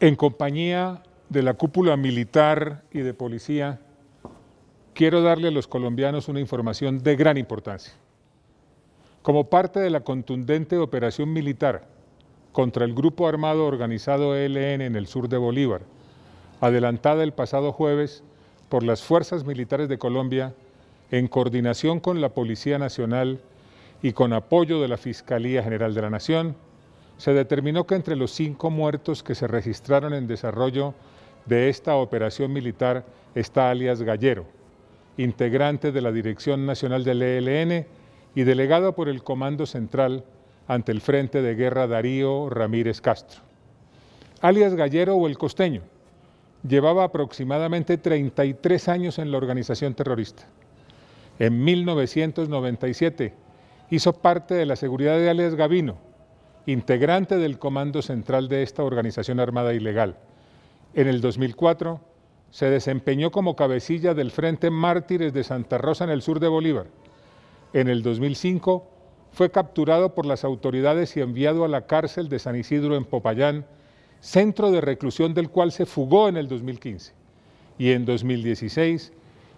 en compañía de la cúpula militar y de policía, quiero darle a los colombianos una información de gran importancia. Como parte de la contundente operación militar contra el grupo armado organizado ELN en el sur de Bolívar, adelantada el pasado jueves por las Fuerzas Militares de Colombia, en coordinación con la Policía Nacional y con apoyo de la Fiscalía General de la Nación, se determinó que entre los cinco muertos que se registraron en desarrollo de esta operación militar está alias Gallero, integrante de la Dirección Nacional del ELN y delegado por el Comando Central ante el Frente de Guerra Darío Ramírez Castro. Alias Gallero o el costeño, llevaba aproximadamente 33 años en la organización terrorista. En 1997 hizo parte de la seguridad de alias Gavino, integrante del Comando Central de esta organización armada ilegal. En el 2004 se desempeñó como cabecilla del Frente Mártires de Santa Rosa en el sur de Bolívar. En el 2005 fue capturado por las autoridades y enviado a la cárcel de San Isidro en Popayán, centro de reclusión del cual se fugó en el 2015. Y en 2016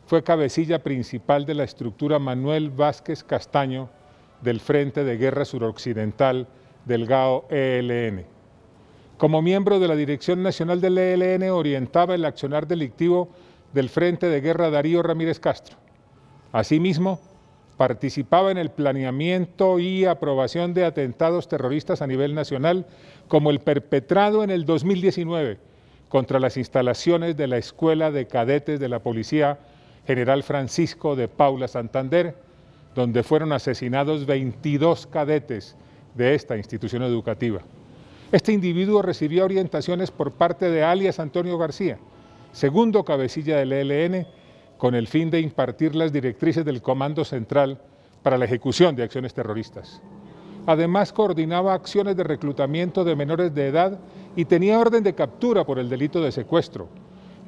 fue cabecilla principal de la estructura Manuel Vázquez Castaño del Frente de Guerra Suroccidental Delgado ELN. Como miembro de la Dirección Nacional del ELN orientaba el accionar delictivo del Frente de Guerra Darío Ramírez Castro. Asimismo, participaba en el planeamiento y aprobación de atentados terroristas a nivel nacional, como el perpetrado en el 2019 contra las instalaciones de la Escuela de Cadetes de la Policía General Francisco de Paula Santander, donde fueron asesinados 22 cadetes de esta institución educativa. Este individuo recibió orientaciones por parte de alias Antonio García, segundo cabecilla del ELN, con el fin de impartir las directrices del Comando Central para la ejecución de acciones terroristas. Además, coordinaba acciones de reclutamiento de menores de edad y tenía orden de captura por el delito de secuestro,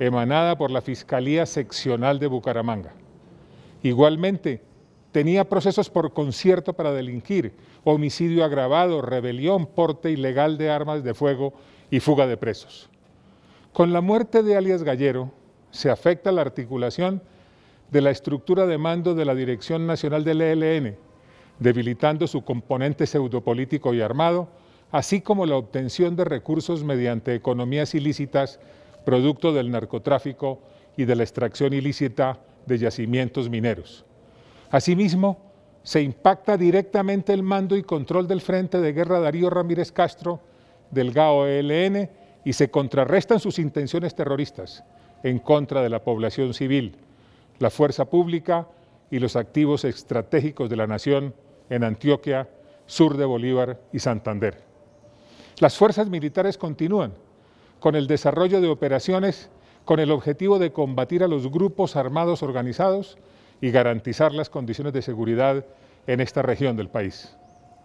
emanada por la Fiscalía Seccional de Bucaramanga. Igualmente, tenía procesos por concierto para delinquir, homicidio agravado, rebelión, porte ilegal de armas de fuego y fuga de presos. Con la muerte de alias Gallero, se afecta la articulación de la estructura de mando de la Dirección Nacional del ELN, debilitando su componente pseudopolítico y armado, así como la obtención de recursos mediante economías ilícitas, producto del narcotráfico y de la extracción ilícita de yacimientos mineros. Asimismo, se impacta directamente el mando y control del Frente de Guerra Darío Ramírez Castro del GAO-ELN y se contrarrestan sus intenciones terroristas en contra de la población civil, la fuerza pública y los activos estratégicos de la nación en Antioquia, sur de Bolívar y Santander. Las fuerzas militares continúan con el desarrollo de operaciones con el objetivo de combatir a los grupos armados organizados y garantizar las condiciones de seguridad en esta región del país.